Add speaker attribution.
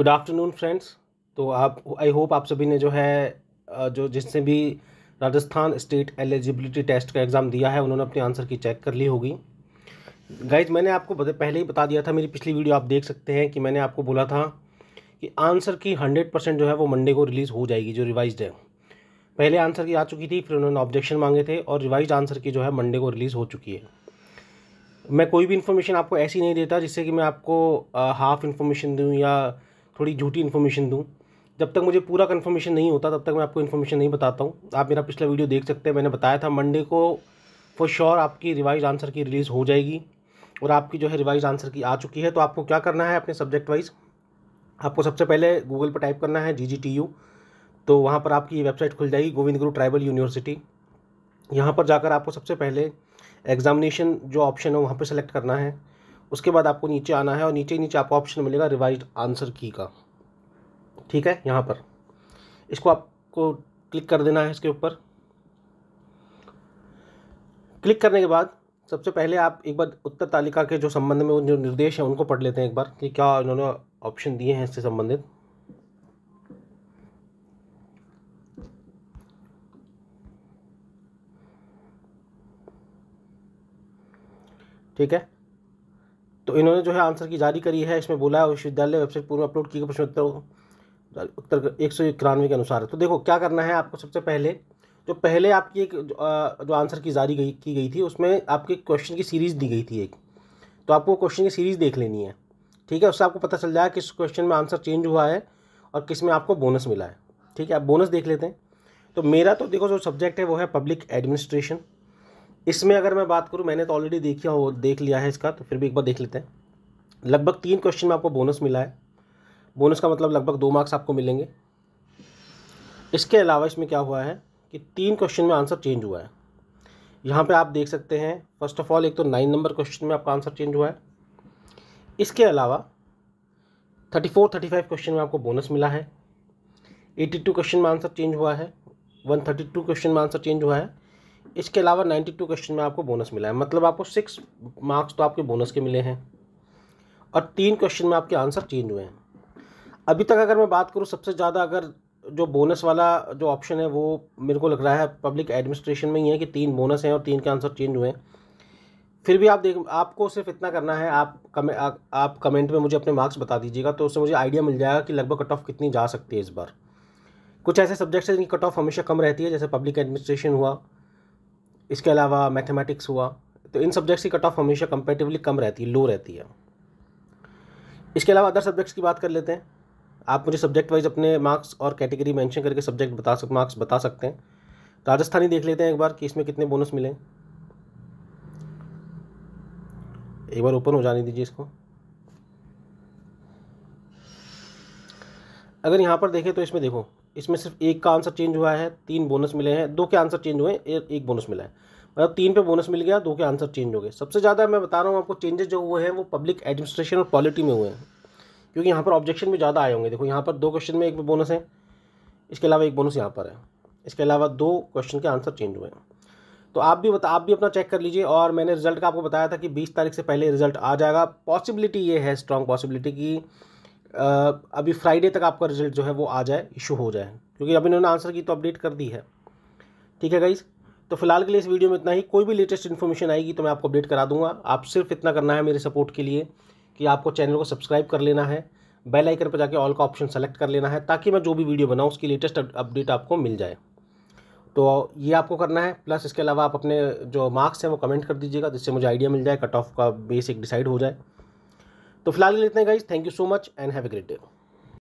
Speaker 1: good afternoon friends तो आप I hope आप सभी ने जो है जो जिसने भी राजस्थान स्टेट एलिजिबिलिटी टेस्ट का एग्ज़ाम दिया है उन्होंने अपने आंसर की चेक कर ली होगी गाइज मैंने आपको पहले ही बता दिया था मेरी पिछली वीडियो आप देख सकते हैं कि मैंने आपको बोला था कि आंसर की हंड्रेड परसेंट जो है वो मंडे को रिलीज़ हो जाएगी जो रिवाइज है पहले आंसर की आ चुकी थी फिर उन्होंने ऑब्जेक्शन मांगे थे और रिवाइज आंसर की जो है मंडे को रिलीज़ हो चुकी है मैं कोई भी इन्फॉर्मेशन आपको ऐसी नहीं देता जिससे कि मैं आपको हाफ़ इन्फॉर्मेशन दूँ या थोड़ी झूठी इन्फॉर्मेशन दूँ जब तक मुझे पूरा कन्फर्मेशन नहीं होता तब तक मैं आपको इन्फॉर्मेशन नहीं बताता हूँ आप मेरा पिछला वीडियो देख सकते हैं मैंने बताया था मंडे को फॉर श्योर आपकी रिवाइज आंसर की रिलीज़ हो जाएगी और आपकी जो है रिवाइज आंसर की आ चुकी है तो आपको क्या करना है अपने सब्जेक्ट वाइज आपको सबसे पहले गूगल पर टाइप करना है जी जी टी यू तो वहाँ पर आपकी वेबसाइट खुल जाएगी गोविंद गुरु ट्राइबल यूनिवर्सिटी यहाँ पर जाकर आपको सबसे पहले एग्जामिनेशन जो ऑप्शन है वहाँ पर सेलेक्ट करना है उसके बाद आपको नीचे आना है और नीचे नीचे आपको ऑप्शन मिलेगा रिवाइज आंसर की का ठीक है यहाँ पर इसको आपको क्लिक कर देना है इसके ऊपर क्लिक करने के बाद सबसे पहले आप एक बार उत्तर तालिका के जो संबंध में जो निर्देश हैं उनको पढ़ लेते हैं एक बार कि क्या इन्होंने ऑप्शन दिए हैं इससे संबंधित ठीक है तो इन्होंने जो है आंसर की जारी करी है इसमें बोला है विश्वविद्यालय वेबसाइट पूर्व अपलोड की प्रश्न प्रश्नोत्तर उत्तर एक सौ इक्यानवे के अनुसार है तो देखो क्या करना है आपको सबसे पहले जो पहले आपकी एक जो आंसर की जारी गई की गई थी उसमें आपके क्वेश्चन की सीरीज़ दी गई थी एक तो आपको क्वेश्चन की सीरीज़ देख लेनी है ठीक है उससे आपको पता चल जाएगा किस क्वेश्चन में आंसर चेंज हुआ है और किस में आपको बोनस मिला है ठीक है आप बोनस देख लेते हैं तो मेरा तो देखो जो सब्जेक्ट है वो है पब्लिक एडमिनिस्ट्रेशन इसमें अगर मैं बात करूँ मैंने तो ऑलरेडी देखा हो देख लिया है इसका तो फिर भी एक बार देख लेते हैं लगभग तीन क्वेश्चन में आपको बोनस मिला है बोनस का मतलब लगभग दो मार्क्स आपको मिलेंगे इसके अलावा इसमें क्या हुआ है कि तीन क्वेश्चन में आंसर चेंज हुआ है यहाँ पे आप देख सकते हैं फर्स्ट ऑफ ऑल एक तो नाइन नंबर क्वेश्चन में आपका आंसर चेंज हुआ है इसके अलावा thirty four thirty five question में आपको बोनस मिला है एटी टू क्वेश्चन में आंसर चेंज हुआ है वन थर्टी टू क्वेश्चन में आंसर चेंज हुआ है इसके अलावा नाइन्टी टू क्वेश्चन में आपको बोनस मिला है मतलब आपको सिक्स मार्क्स तो आपके बोनस के मिले हैं और तीन क्वेश्चन में आपके आंसर चेंज हुए हैं अभी तक अगर मैं बात करूँ सबसे ज़्यादा अगर जो बोनस वाला जो ऑप्शन है वो मेरे को लग रहा है पब्लिक एडमिनिस्ट्रेशन में ही है कि तीन बोनस हैं और तीन के आंसर चेंज हुए हैं फिर भी आप देख आपको सिर्फ इतना करना है आप कमें आप कमेंट में मुझे अपने मार्क्स बता दीजिएगा तो उससे मुझे आइडिया मिल जाएगा कि लगभग कट ऑफ कितनी जा सकती है इस बार कुछ ऐसे सब्जेक्ट्स हैं जिनकी कट ऑफ हमेशा कम रहती है जैसे पब्लिक एडमिनिस्ट्रेशन हुआ इसके अलावा मैथमेटिक्स हुआ तो इन सब्जेक्ट्स की कट ऑफ हमेशा कंपेटिवली कम रहती है लो रहती है इसके अलावा अदर सब्जेक्ट्स की बात कर लेते हैं आप मुझे सब्जेक्ट वाइज अपने मार्क्स और कैटेगरी मेंशन करके सब्जेक्ट बता सक मार्क्स बता सकते हैं राजस्थानी देख लेते हैं एक बार कि इसमें कितने बोनस मिले एक बार ओपन हो जाने दीजिए इसको अगर यहाँ पर देखें तो इसमें देखो इसमें सिर्फ एक का आंसर चेंज हुआ है तीन बोनस मिले हैं दो के आंसर चेंज हुए हैं एक बोनस मिला है मतलब तीन पे बोनस मिल गया दो के आंसर चेंज हो गए सबसे ज़्यादा मैं बता रहा हूँ आपको चेंजेस जो हुए हैं वो पब्लिक एडमिनिस्ट्रेशन और पॉलिटी में हुए हैं क्योंकि यहाँ पर ऑब्जेक्शन भी ज़्यादा आए होंगे देखो यहाँ पर दो क्वेश्चन में एक पे बोनस है इसके अलावा एक बोनस यहाँ पर है इसके अलावा दो क्वेश्चन के आंसर चेंज हुए हैं तो आप भी बता आप भी अपना चेक कर लीजिए और मैंने रिजल्ट का आपको बताया था कि बीस तारीख से पहले रिजल्ट आ जाएगा पॉसिबिलिटी ये है स्ट्रॉन्ग पॉसिबिलिटी की अभी फ्राइडे तक आपका रिजल्ट जो है वो आ जाए इशू हो जाए क्योंकि अभी इन्होंने आंसर की तो अपडेट कर दी है ठीक है गाइज़ तो फिलहाल के लिए इस वीडियो में इतना ही कोई भी लेटेस्ट इन्फॉर्मेशन आएगी तो मैं आपको अपडेट करा दूंगा आप सिर्फ इतना करना है मेरे सपोर्ट के लिए कि आपको चैनल को सब्सक्राइब कर लेना है बेल आइकन पर जाके ऑल का ऑप्शन सेलेक्ट कर लेना है ताकि मैं जो भी वीडियो बनाऊँ उसकी लेटेस्ट अपडेट आपको मिल जाए तो ये आपको करना है प्लस इसके अलावा आप अपने जो मार्क्स हैं वो कमेंट कर दीजिएगा जिससे मुझे आइडिया मिल जाए कट ऑफ का बेसिक डिसाइड हो जाए तो फिलहाल लेते हैं guys thank you so much and have great day